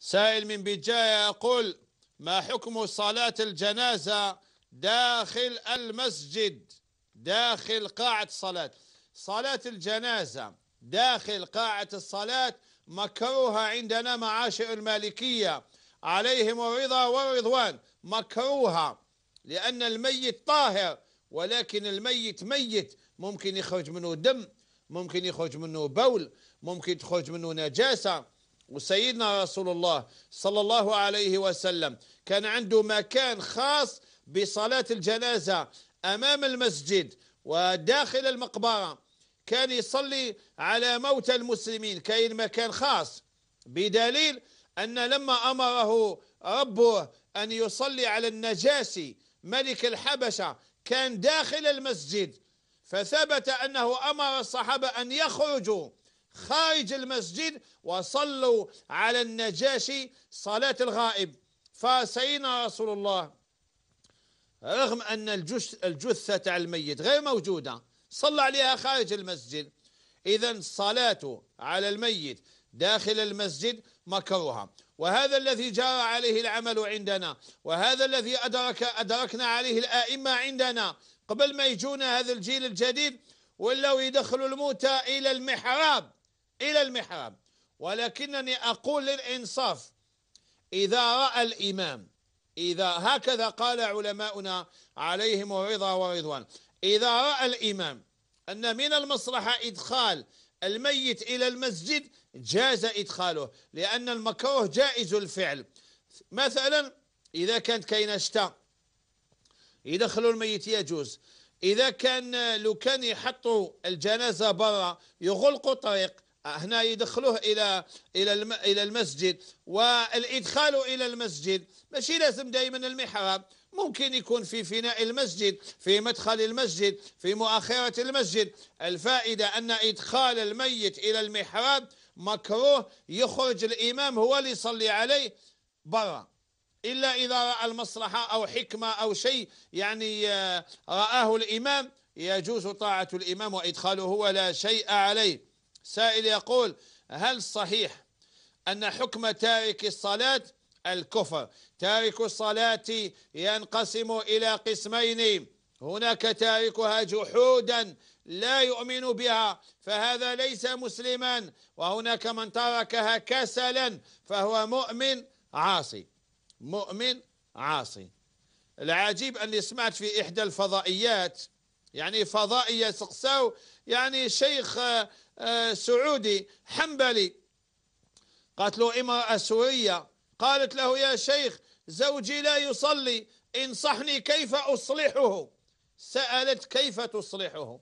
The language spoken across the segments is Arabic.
سائل من بجاية يقول ما حكم صلاة الجنازة داخل المسجد داخل قاعة الصلاة صلاة الجنازة داخل قاعة الصلاة مكروهة عندنا معاشر المالكية عليهم الرضا والرضوان مكروهة لأن الميت طاهر ولكن الميت ميت ممكن يخرج منه دم ممكن يخرج منه بول ممكن تخرج منه نجاسة وسيدنا رسول الله صلى الله عليه وسلم كان عنده مكان خاص بصلاة الجنازة أمام المسجد وداخل المقبرة كان يصلي على موتى المسلمين كاين مكان خاص بدليل أن لما أمره ربه أن يصلي على النجاشي ملك الحبشة كان داخل المسجد فثبت أنه أمر الصحابة أن يخرجوا خارج المسجد وصلوا على النجاشي صلاة الغائب فسينا رسول الله رغم أن الجثة تاع الميت غير موجودة صلى عليها خارج المسجد إذا الصلاة على الميت داخل المسجد مكروها وهذا الذي جرى عليه العمل عندنا وهذا الذي أدرك أدركنا عليه الآئمة عندنا قبل ما يجونا هذا الجيل الجديد ولو يدخلوا الموتى إلى المحراب إلى المحراب ولكنني أقول للإنصاف إذا رأى الإمام إذا هكذا قال علماؤنا عليهم الرضا ورضوان إذا رأى الإمام أن من المصلحة إدخال الميت إلى المسجد جاز إدخاله لأن المكروه جائز الفعل مثلا إذا كانت كاينه شتاء يدخلوا الميت يجوز إذا كان لو كان يحطوا الجنازة برا يغلقوا طريق هنا يدخلوه إلى إلى إلى المسجد والإدخال إلى المسجد ماشي لازم دائما المحراب ممكن يكون في فناء المسجد في مدخل المسجد في مؤخرة المسجد الفائدة أن إدخال الميت إلى المحراب مكروه يخرج الإمام هو اللي يصلي عليه برا إلا إذا رأى المصلحة أو حكمة أو شيء يعني آه، رآه الإمام يجوز طاعة الإمام وإدخاله ولا شيء عليه سائل يقول هل صحيح أن حكم تارك الصلاة الكفر تارك الصلاة ينقسم إلى قسمين هناك تاركها جحودا لا يؤمن بها فهذا ليس مسلما وهناك من تركها كسلا فهو مؤمن عاصي مؤمن عاصي العجيب أني سمعت في إحدى الفضائيات يعني فضائية سقساو يعني شيخ آه، آه، سعودي حنبلي قالت له امرأة سورية قالت له يا شيخ زوجي لا يصلي انصحني كيف أصلحه سألت كيف تصلحه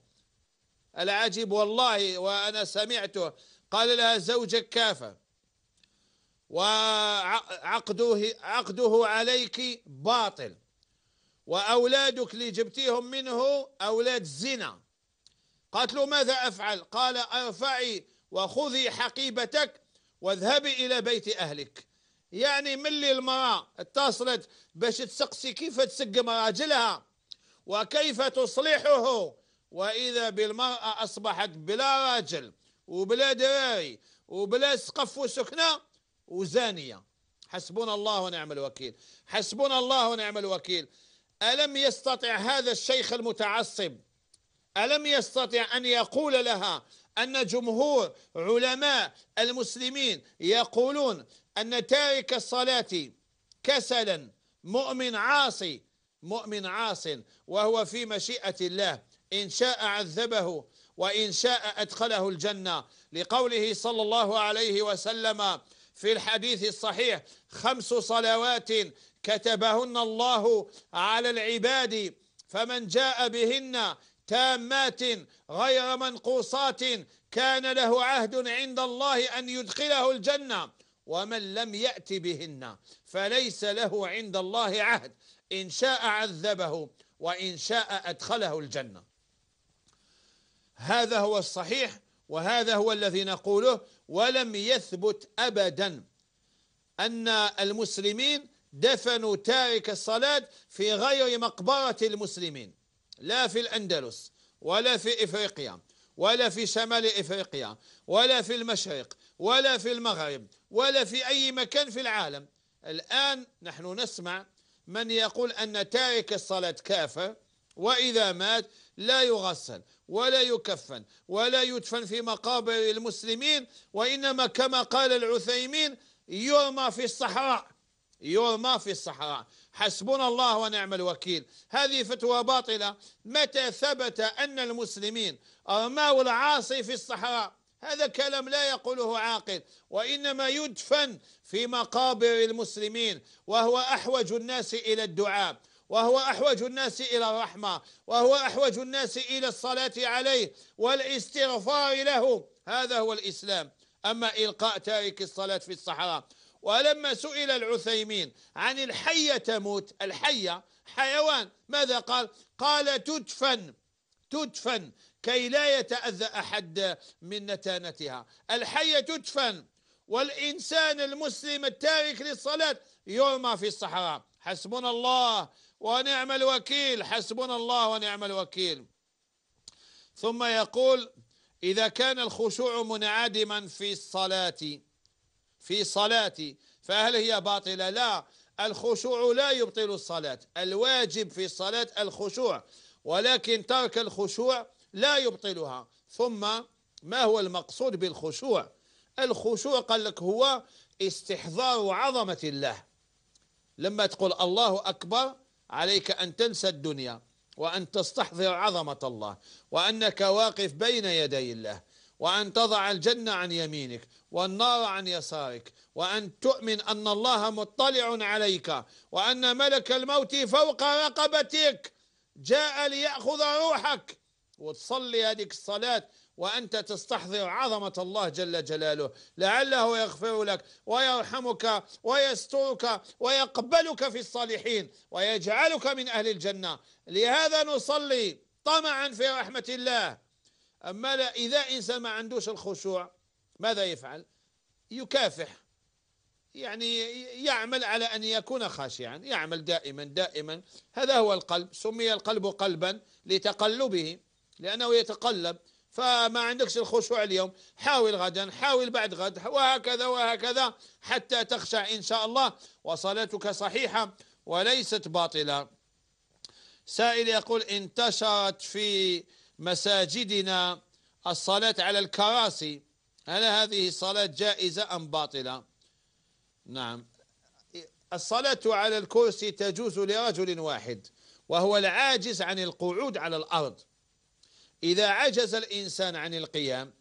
العجيب والله وأنا سمعته قال لها زوجك كافر وعقده عقده عليك باطل وأولادك اللي جبتيهم منه أولاد زنا قالت له ماذا أفعل قال ارفعي وخذي حقيبتك واذهبي إلى بيت أهلك يعني ملي المرأة اتصلت باش تسقسي كيف تسقم راجلها وكيف تصلحه وإذا بالمرأة أصبحت بلا راجل وبلا دراري وبلا سقف وسكنة وزانية حسبنا الله ونعم الوكيل حسبنا الله ونعم الوكيل ألم يستطع هذا الشيخ المتعصب ألم يستطع أن يقول لها أن جمهور علماء المسلمين يقولون أن تارك الصلاة كسلا مؤمن عاصي مؤمن عاص وهو في مشيئة الله إن شاء عذبه وإن شاء أدخله الجنة لقوله صلى الله عليه وسلم في الحديث الصحيح خمس صلوات كتبهن الله على العباد فمن جاء بهن تامات غير منقوصات كان له عهد عند الله أن يدخله الجنة ومن لم يأت بهن فليس له عند الله عهد إن شاء عذبه وإن شاء أدخله الجنة هذا هو الصحيح وهذا هو الذي نقوله ولم يثبت أبدا أن المسلمين دفنوا تارك الصلاة في غير مقبرة المسلمين لا في الأندلس ولا في إفريقيا ولا في شمال إفريقيا ولا في المشرق ولا في المغرب ولا في أي مكان في العالم الآن نحن نسمع من يقول أن تارك الصلاة كافر وإذا مات لا يغسل ولا يكفن ولا يدفن في مقابر المسلمين وإنما كما قال العثيمين يرمى في الصحراء يرمى في الصحراء حسبنا الله ونعم الوكيل هذه فتوى باطلة متى ثبت أن المسلمين أرموا العاصي في الصحراء هذا كلام لا يقوله عاقل وإنما يدفن في مقابر المسلمين وهو أحوج الناس إلى الدعاء وهو أحوج الناس إلى الرحمة وهو أحوج الناس إلى الصلاة عليه والاستغفار له هذا هو الإسلام أما إلقاء تارك الصلاة في الصحراء ولما سئل العثيمين عن الحية تموت الحية حيوان ماذا قال قال تدفن تدفن كي لا يتأذى أحد من نتانتها الحية تدفن والإنسان المسلم التارك للصلاة يرمى في الصحراء حسبنا الله ونعم الوكيل حسبنا الله ونعم الوكيل ثم يقول إذا كان الخشوع منعدما في الصلاة في صلاتي فهل هي باطلة لا الخشوع لا يبطل الصلاة الواجب في الصلاة الخشوع ولكن ترك الخشوع لا يبطلها ثم ما هو المقصود بالخشوع الخشوع قال لك هو استحضار عظمة الله لما تقول الله أكبر عليك أن تنسى الدنيا وأن تستحضر عظمة الله وأنك واقف بين يدي الله وأن تضع الجنة عن يمينك والنار عن يسارك وأن تؤمن أن الله مطلع عليك وأن ملك الموت فوق رقبتك جاء ليأخذ روحك وتصلي هذيك الصلاة وأنت تستحضر عظمة الله جل جلاله لعله يغفر لك ويرحمك ويسترك ويقبلك في الصالحين ويجعلك من أهل الجنة لهذا نصلي طمعا في رحمة الله أما لا إذا إنسان ما عندوش الخشوع ماذا يفعل يكافح يعني يعمل على أن يكون خاشعا يعمل دائما دائما هذا هو القلب سمي القلب قلبا لتقلبه لأنه يتقلب فما عندكش الخشوع اليوم حاول غدا حاول بعد غد وهكذا وهكذا حتى تخشع إن شاء الله وصلاتك صحيحة وليست باطلة سائل يقول انتشرت في مساجدنا الصلاة على الكراسي هل هذه الصلاة جائزة أم باطلة نعم الصلاة على الكرسي تجوز لرجل واحد وهو العاجز عن القعود على الأرض إذا عجز الإنسان عن القيام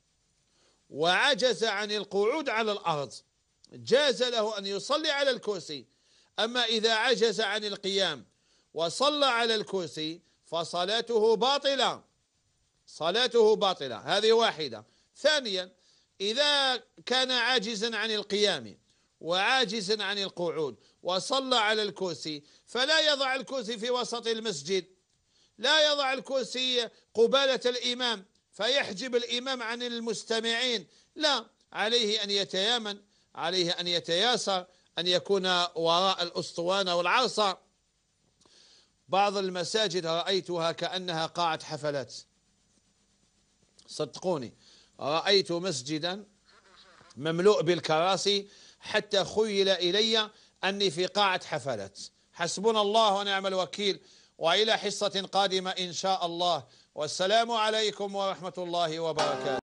وعجز عن القعود على الأرض جاز له أن يصلي على الكرسي أما إذا عجز عن القيام وصلى على الكرسي فصلاته باطلة صلاته باطلة هذه واحدة ثانيا إذا كان عاجزا عن القيام وعاجزا عن القعود وصلى على الكرسي فلا يضع الكرسي في وسط المسجد لا يضع الكرسي قبالة الإمام فيحجب الإمام عن المستمعين لا عليه أن يتيامن عليه أن يتياسر أن يكون وراء الأسطوانة والعرصة بعض المساجد رأيتها كأنها قاعة حفلات صدقوني رأيت مسجدا مملوء بالكراسي حتى خيل إلي أني في قاعة حفلات حسبنا الله ونعم الوكيل وإلى حصة قادمة إن شاء الله والسلام عليكم ورحمة الله وبركاته